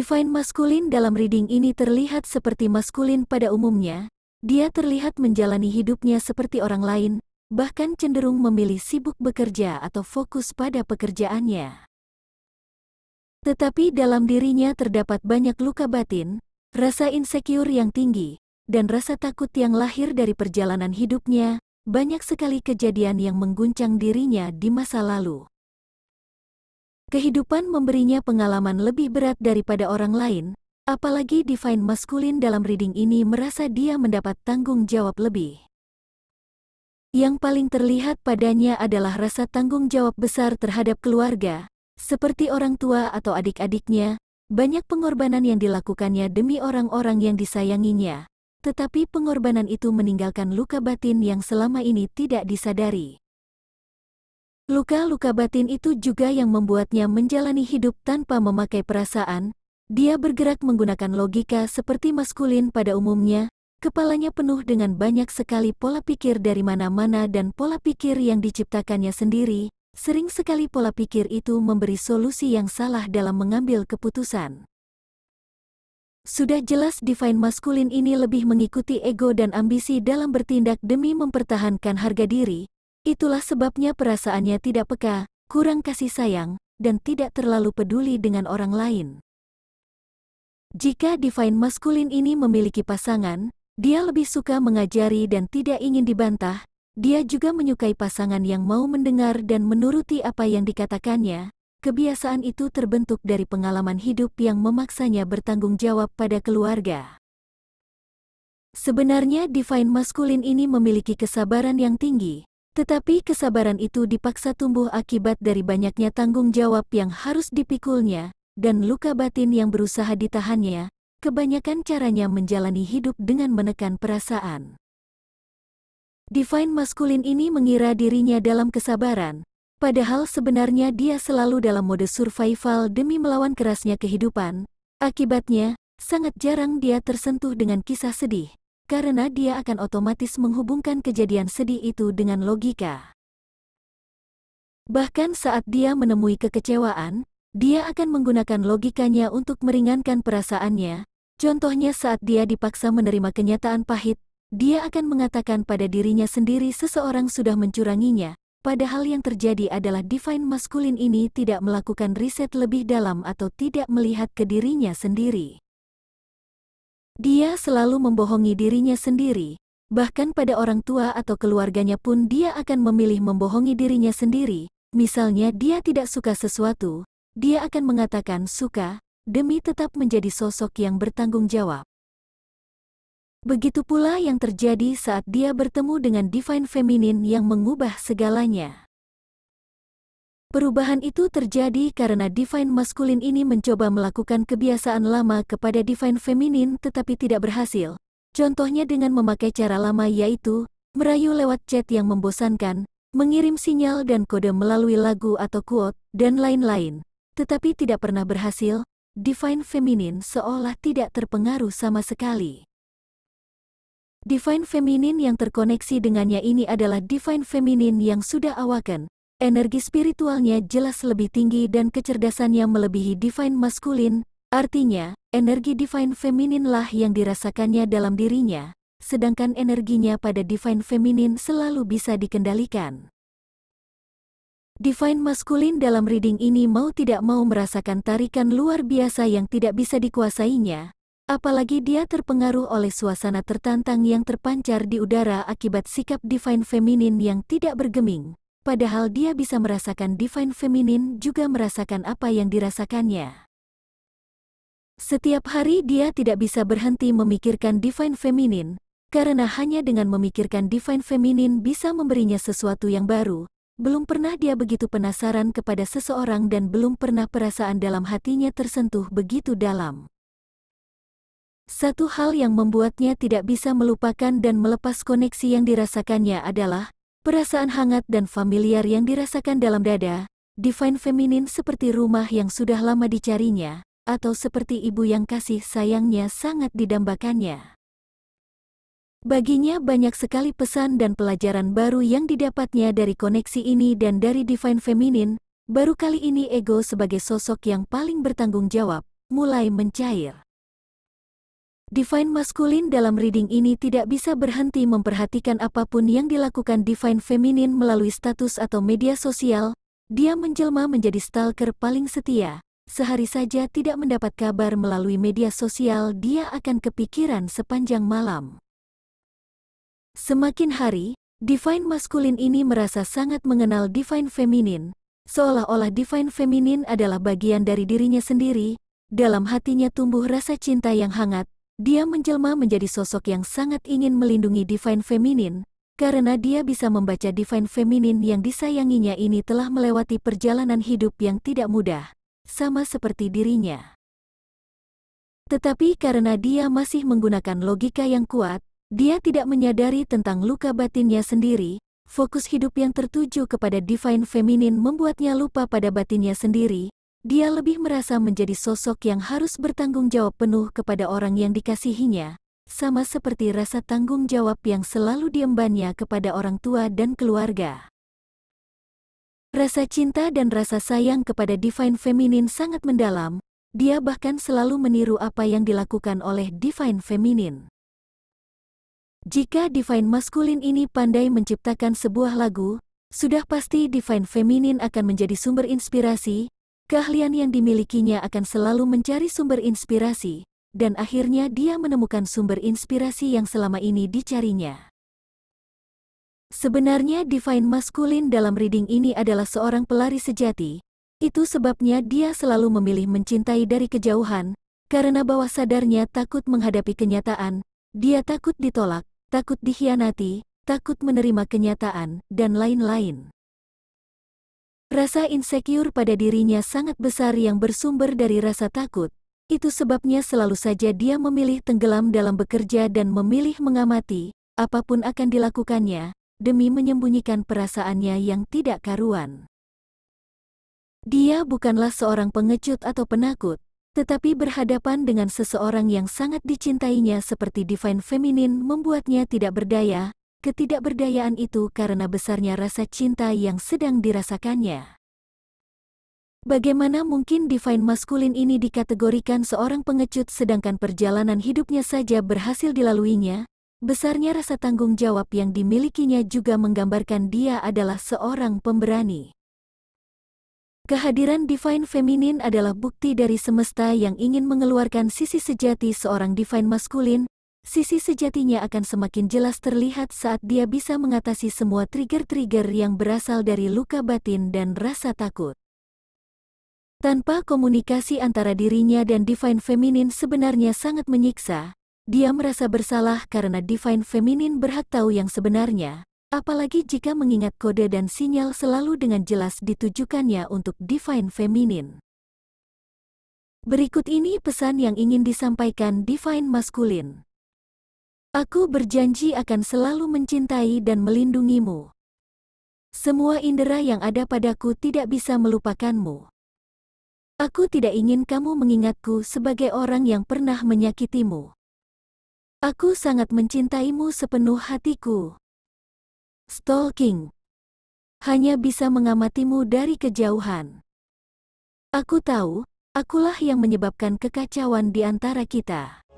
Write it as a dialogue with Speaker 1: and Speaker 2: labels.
Speaker 1: Divine maskulin dalam reading ini terlihat seperti maskulin pada umumnya, dia terlihat menjalani hidupnya seperti orang lain, bahkan cenderung memilih sibuk bekerja atau fokus pada pekerjaannya. Tetapi dalam dirinya terdapat banyak luka batin, rasa insecure yang tinggi, dan rasa takut yang lahir dari perjalanan hidupnya, banyak sekali kejadian yang mengguncang dirinya di masa lalu. Kehidupan memberinya pengalaman lebih berat daripada orang lain, apalagi Divine maskulin dalam reading ini merasa dia mendapat tanggung jawab lebih. Yang paling terlihat padanya adalah rasa tanggung jawab besar terhadap keluarga, seperti orang tua atau adik-adiknya, banyak pengorbanan yang dilakukannya demi orang-orang yang disayanginya, tetapi pengorbanan itu meninggalkan luka batin yang selama ini tidak disadari. Luka-luka batin itu juga yang membuatnya menjalani hidup tanpa memakai perasaan. Dia bergerak menggunakan logika seperti maskulin pada umumnya, kepalanya penuh dengan banyak sekali pola pikir dari mana-mana dan pola pikir yang diciptakannya sendiri. Sering sekali pola pikir itu memberi solusi yang salah dalam mengambil keputusan. Sudah jelas divine maskulin ini lebih mengikuti ego dan ambisi dalam bertindak demi mempertahankan harga diri, Itulah sebabnya perasaannya tidak peka, kurang kasih sayang, dan tidak terlalu peduli dengan orang lain. Jika divine maskulin ini memiliki pasangan, dia lebih suka mengajari dan tidak ingin dibantah, dia juga menyukai pasangan yang mau mendengar dan menuruti apa yang dikatakannya, Kebiasaan itu terbentuk dari pengalaman hidup yang memaksanya bertanggung jawab pada keluarga. Sebenarnya divine maskulin ini memiliki kesabaran yang tinggi, tetapi kesabaran itu dipaksa tumbuh akibat dari banyaknya tanggung jawab yang harus dipikulnya, dan luka batin yang berusaha ditahannya, kebanyakan caranya menjalani hidup dengan menekan perasaan. Divine maskulin ini mengira dirinya dalam kesabaran, padahal sebenarnya dia selalu dalam mode survival demi melawan kerasnya kehidupan, akibatnya, sangat jarang dia tersentuh dengan kisah sedih karena dia akan otomatis menghubungkan kejadian sedih itu dengan logika. Bahkan saat dia menemui kekecewaan, dia akan menggunakan logikanya untuk meringankan perasaannya. Contohnya saat dia dipaksa menerima kenyataan pahit, dia akan mengatakan pada dirinya sendiri seseorang sudah mencuranginya, padahal yang terjadi adalah divine maskulin ini tidak melakukan riset lebih dalam atau tidak melihat ke dirinya sendiri. Dia selalu membohongi dirinya sendiri, bahkan pada orang tua atau keluarganya pun dia akan memilih membohongi dirinya sendiri. Misalnya dia tidak suka sesuatu, dia akan mengatakan suka, demi tetap menjadi sosok yang bertanggung jawab. Begitu pula yang terjadi saat dia bertemu dengan divine Feminine yang mengubah segalanya. Perubahan itu terjadi karena Divine Maskulin ini mencoba melakukan kebiasaan lama kepada Divine Feminin tetapi tidak berhasil. Contohnya dengan memakai cara lama yaitu, merayu lewat chat yang membosankan, mengirim sinyal dan kode melalui lagu atau quote, dan lain-lain. Tetapi tidak pernah berhasil, Divine Feminin seolah tidak terpengaruh sama sekali. Divine Feminin yang terkoneksi dengannya ini adalah Divine Feminin yang sudah awaken, energi spiritualnya jelas lebih tinggi dan kecerdasannya melebihi divine maskulin, artinya, energi divine femininlah yang dirasakannya dalam dirinya, sedangkan energinya pada divine feminin selalu bisa dikendalikan. Divine maskulin dalam reading ini mau tidak mau merasakan tarikan luar biasa yang tidak bisa dikuasainya, apalagi dia terpengaruh oleh suasana tertantang yang terpancar di udara akibat sikap divine feminin yang tidak bergeming, padahal dia bisa merasakan divine Feminine juga merasakan apa yang dirasakannya. Setiap hari dia tidak bisa berhenti memikirkan divine Feminine karena hanya dengan memikirkan divine Feminine bisa memberinya sesuatu yang baru, belum pernah dia begitu penasaran kepada seseorang dan belum pernah perasaan dalam hatinya tersentuh begitu dalam. Satu hal yang membuatnya tidak bisa melupakan dan melepas koneksi yang dirasakannya adalah Perasaan hangat dan familiar yang dirasakan dalam dada, define feminin seperti rumah yang sudah lama dicarinya, atau seperti ibu yang kasih sayangnya sangat didambakannya. Baginya banyak sekali pesan dan pelajaran baru yang didapatnya dari koneksi ini dan dari Divine Feminine. baru kali ini ego sebagai sosok yang paling bertanggung jawab, mulai mencair. Divine maskulin dalam reading ini tidak bisa berhenti memperhatikan apapun yang dilakukan Divine feminin melalui status atau media sosial. Dia menjelma menjadi stalker paling setia. Sehari saja tidak mendapat kabar melalui media sosial, dia akan kepikiran sepanjang malam. Semakin hari, Divine maskulin ini merasa sangat mengenal Divine feminin, seolah-olah Divine feminin adalah bagian dari dirinya sendiri. Dalam hatinya tumbuh rasa cinta yang hangat, dia menjelma menjadi sosok yang sangat ingin melindungi Divine Feminine, karena dia bisa membaca Divine Feminine yang disayanginya ini telah melewati perjalanan hidup yang tidak mudah, sama seperti dirinya. Tetapi karena dia masih menggunakan logika yang kuat, dia tidak menyadari tentang luka batinnya sendiri, fokus hidup yang tertuju kepada Divine Feminine membuatnya lupa pada batinnya sendiri, dia lebih merasa menjadi sosok yang harus bertanggung jawab penuh kepada orang yang dikasihinya, sama seperti rasa tanggung jawab yang selalu diembannya kepada orang tua dan keluarga. Rasa cinta dan rasa sayang kepada Divine Feminine sangat mendalam, dia bahkan selalu meniru apa yang dilakukan oleh Divine Feminine. Jika Divine Maskulin ini pandai menciptakan sebuah lagu, sudah pasti Divine Feminine akan menjadi sumber inspirasi, Keahlian yang dimilikinya akan selalu mencari sumber inspirasi, dan akhirnya dia menemukan sumber inspirasi yang selama ini dicarinya. Sebenarnya Divine Maskulin dalam reading ini adalah seorang pelari sejati, itu sebabnya dia selalu memilih mencintai dari kejauhan, karena bawah sadarnya takut menghadapi kenyataan, dia takut ditolak, takut dikhianati, takut menerima kenyataan, dan lain-lain. Rasa insecure pada dirinya sangat besar yang bersumber dari rasa takut. Itu sebabnya selalu saja dia memilih tenggelam dalam bekerja dan memilih mengamati apapun akan dilakukannya demi menyembunyikan perasaannya yang tidak karuan. Dia bukanlah seorang pengecut atau penakut, tetapi berhadapan dengan seseorang yang sangat dicintainya seperti divine Feminine membuatnya tidak berdaya ketidakberdayaan itu karena besarnya rasa cinta yang sedang dirasakannya. Bagaimana mungkin divine maskulin ini dikategorikan seorang pengecut sedangkan perjalanan hidupnya saja berhasil dilaluinya? Besarnya rasa tanggung jawab yang dimilikinya juga menggambarkan dia adalah seorang pemberani. Kehadiran divine feminin adalah bukti dari semesta yang ingin mengeluarkan sisi sejati seorang divine maskulin, sisi sejatinya akan semakin jelas terlihat saat dia bisa mengatasi semua trigger-trigger yang berasal dari luka batin dan rasa takut. Tanpa komunikasi antara dirinya dan Divine Feminine sebenarnya sangat menyiksa, dia merasa bersalah karena Divine Feminine berhak tahu yang sebenarnya, apalagi jika mengingat kode dan sinyal selalu dengan jelas ditujukannya untuk Divine Feminine. Berikut ini pesan yang ingin disampaikan Divine Maskulin. Aku berjanji akan selalu mencintai dan melindungimu. Semua indera yang ada padaku tidak bisa melupakanmu. Aku tidak ingin kamu mengingatku sebagai orang yang pernah menyakitimu. Aku sangat mencintaimu sepenuh hatiku. Stalking hanya bisa mengamatimu dari kejauhan. Aku tahu, akulah yang menyebabkan kekacauan di antara kita.